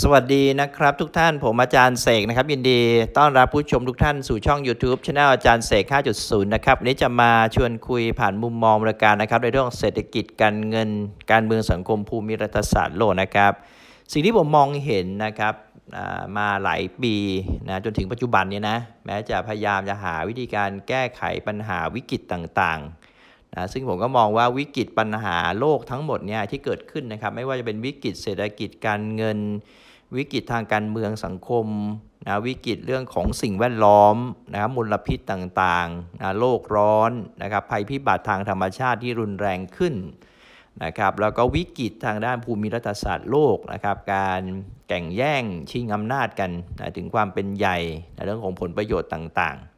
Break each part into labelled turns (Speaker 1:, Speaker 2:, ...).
Speaker 1: สวัสดีนะครับทุกท่านผมอาจารย์เสกนะครับ ยินดีต้อนรับผู้ชมทุกท่านสู่ช่อง YouTube ช anel อาจารย์เสก 5.0นะครับวันนี้จะมาชวนคุยผ่านมุมมองรายการนะครับในเรื่องเศรษฐกิจการเงิน การเมืองสังคมภูมิรัฐศาสตร์โลกนะครับสิ่งที่ผมมองเห็นนะครับมาหลายปีนะจนถึงปัจจุบันนี้นะแม้จะพยายามจะหาวิธีการแก้ไขปัญหาวิกฤตต่างๆนะซึ่งผมก็มองว่าวิกฤตปัญหาโลกทั้งหมดเนี่ยที่เกิดขึ้นนะครับไม่ว่าจะเป็นวิกฤตเศรษฐกิจการเงินวิกฤตทางการเมืองสังคมนะวิกฤตเรื่องของสิ่งแวดล้อมนะครับมลพิษต่างๆนะโลกร้อนนะครับภัยพิบัติทางธรรมชาติที่รุนแรงขึ้นนะครับแล้วก็วิกฤตทางด้านภูมิรัฐศาสตร์โลกนะครับการแข่งแย่งชิงอำนาจกันนะถึงความเป็นใหญ่นะเรื่องของผลประโยชน์ต่างๆ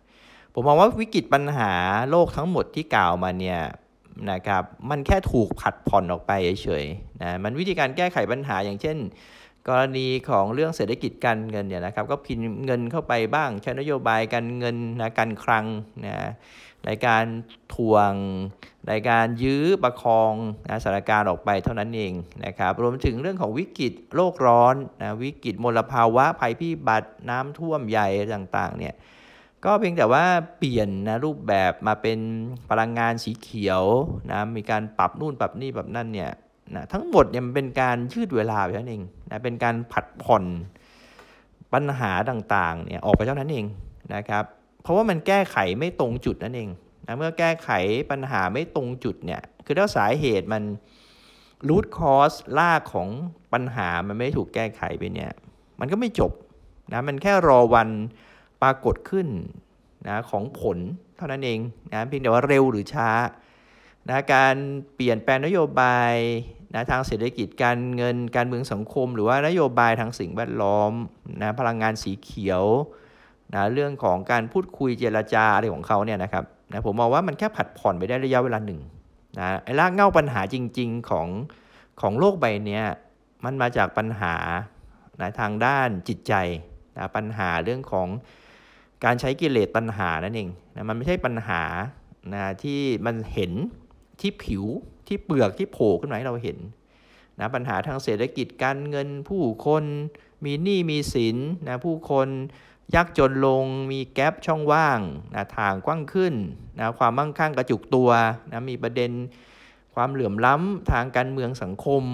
Speaker 1: ผมมองว่าวิกฤตปัญหาโลกทั้งหมดที่กล่าวมาเนี่ยนะครับมันแค่ถูกผัดผ่อนออกไปเฉยๆนะมันวิธีการแก้ไขปัญหาอย่างเช่น กรณีของเรื่องเศรษฐกิจการเงินเนี่ยนะครับ ก็พินเงินเข้าไปบ้างใช้นโยบายการเงินนะการคลังนะในการทวง ในการยื้อประคองนะสถานการณ์ออกไปเท่านั้นเองนะครับรวมถึงเรื่องของวิกฤตโลกร้อนนะวิกฤตมลภาวะ ภัยพิบัติน้ำท่วมใหญ่ต่างๆเนี่ยก็เพียงแต่ว่าเปลี่ยนนะรูปแบบมาเป็นพลังงานสีเขียวนะมีการปรับนู่นปรับนี่ปรับนั่นเนี่ยนะทั้งหมดเนี่ยมันเป็นการยืดเวลาไปเท่านั้นเองนะเป็นการผัดผ่อนปัญหาต่างๆเนี่ยออกไปเท่านั้นเองนะครับเพราะว่ามันแก้ไขไม่ตรงจุดนั่นเองนะเมื่อแก้ไขปัญหาไม่ตรงจุดเนี่ยคือถ้าสาเหตุมันรูทคอสลากของปัญหามันไม่ถูกแก้ไขไปเนี่ย มันก็ไม่จบนะมันแค่รอวันปรากฏขึ้นนะของผลเท่านั้นเองนะเพียงแต่ว่าเร็วหรือช้านะการเปลี่ยนแปลงนโยบายนะทางเศรษฐกิจการเงินการเมืองสังคม หรือว่า นโยบายทางสิ่งแวดล้อมนะพลังงานสีเขียวนะเรื่องของการพูดคุยเจรจาอะไรของเขาเนี่ยนะครับนะผมมองว่ามันแค่ผัดผ่อนไปได้ระยะเวลาหนึ่งนะไอ้ลากเง่าปัญหาจริง ๆของของโลกใบนี้มันมาจากปัญหานะทางด้านจิตใจนะปัญหาเรื่องของการใช้กิเลสตัณหานั่นเองนะ มันไม่ใช่ปัญหา นะที่มันเห็นที่ผิวที่เปลือกที่โผล่ขึ้นมาให้เราเห็นนะปัญหาทางเศรษฐกิจการเงินผู้คนมีหนี้มีสินนะผู้คนยากจนลงมีแกลบช่องว่างนะทางกว้างขึ้นนะความมั่งคั่งกระจุกตัวนะมีประเด็นความเหลื่อมล้ำทางการเมืองสังคม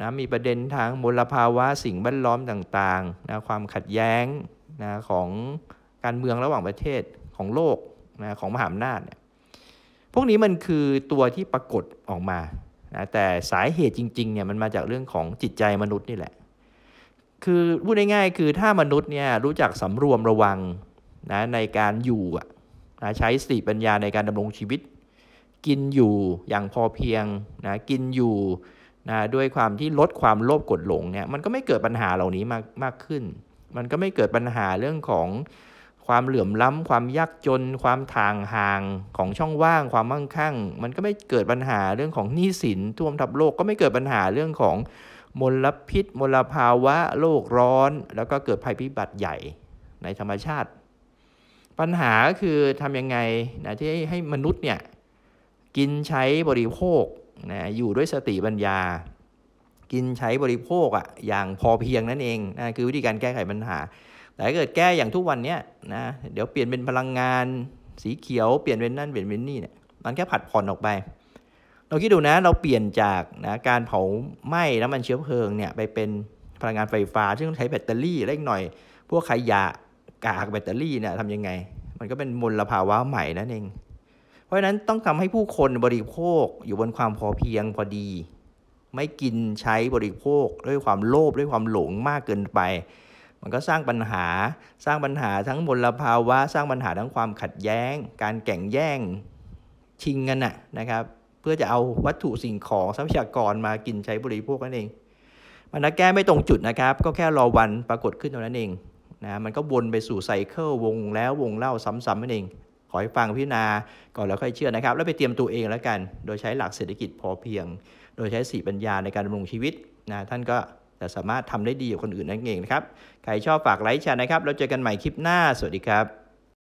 Speaker 1: นะมีประเด็นทางมลภาวะสิ่งแวดล้อมต่างๆนะความขัดแย้งนะของการเมืองระหว่างประเทศของโลกนะของมหาอำนาจเนี่ย พวกนี้มันคือตัวที่ปรากฏออกมานะแต่สาเหตุจริงๆเนี่ยมันมาจากเรื่องของจิตใจมนุษย์นี่แหละ คือพูดง่ายๆคือถ้ามนุษย์เนี่ยรู้จักสำรวมระวังนะในการอยู่นะใช้สติปัญญาในการดำรงชีวิต กินอยู่อย่างพอเพียงนะกินอยู่นะด้วยความที่ลดความโลภกดหลงเนี่ยมันก็ไม่เกิดปัญหาเหล่านี้มากมากขึ้น มันก็ไม่เกิดปัญหาเรื่องของความเหลื่อมล้ำความยากจน ความทางห่างของช่องว่าง ความมั่งคั่ง มันก็ไม่เกิดปัญหาเรื่องของหนี้สินท่วมทับโลกก็ไม่เกิดปัญหาเรื่องของมลพิษ มลภาวะโลกร้อน แล้วก็เกิดภัยพิบัติใหญ่ในธรรมชาติ ปัญหาคือทำยังไงนะที่ให้มนุษย์เนี่ยกินใช้บริโภคนะอยู่ด้วยสติปัญญา กินใช้บริโภคอะ่ะอย่างพอเพียงนั่นเองนะคือวิธีการแก้ไขปัญหาแต่เกิดแก้อย่างทุกวันเนี้ยนะเดี๋ยวเปลี่ยนเป็นพลังงานสีเขียว เปลี่ยนเป็นนั่นเปลี่ยนเป็นนี่เนี่ยมันแค่ผัดผ่อนออกไป เราคิดดูนะเราเปลี่ยนจากนะการเผาไหม้น้ำมันเชื้อเพลิงเนี่ยไปเป็นพลังงานไฟฟ้าซึ่งใช้แบตเตอรี่เล็กหน่อย พวกขยะกากแบตเตอรี่เนี่ยทำยังไง มันก็เป็นมลภาวะใหม่นั่นเองเพราะฉะนั้นต้องทำให้ผู้คนบริโภคอยู่บนความพอเพียงพอดี ไม่กินใช้บริโภคด้วยความโลภด้วยความหลงมากเกินไปมันก็สร้างปัญหา สร้างปัญหาทั้งมลภาวะ สร้างปัญหาทั้งความขัดแย้ง การแข่งแย่ง ชิงกันนะครับ เพื่อจะเอาวัตถุสิ่งของทรัพยากรมากินใช้บริโภคนั่นเอง มันแก้ไม่ตรงจุดนะครับ ก็แค่รอวันปรากฏขึ้นเท่านั้นเองนะ มันก็วนไปสู่ไซเคิลวงแล้ววงเล่าซ้ำๆนั่นเอง ขอให้ฟังพิจารณาก่อนแล้วค่อยเชื่อนะครับ แล้วไปเตรียมตัวเองแล้วกัน โดยใช้หลักเศรษฐกิจพอเพียง โดยใช้สีปัญญาในการดำรงชีวิตนะท่านก็แต่สามารถทำได้ดีกว่าคนอื่นนั่นเองนะครับ ใครชอบฝากไลค์แชร์นะครับ แล้วเจอกันใหม่คลิปหน้า สวัสดีครับ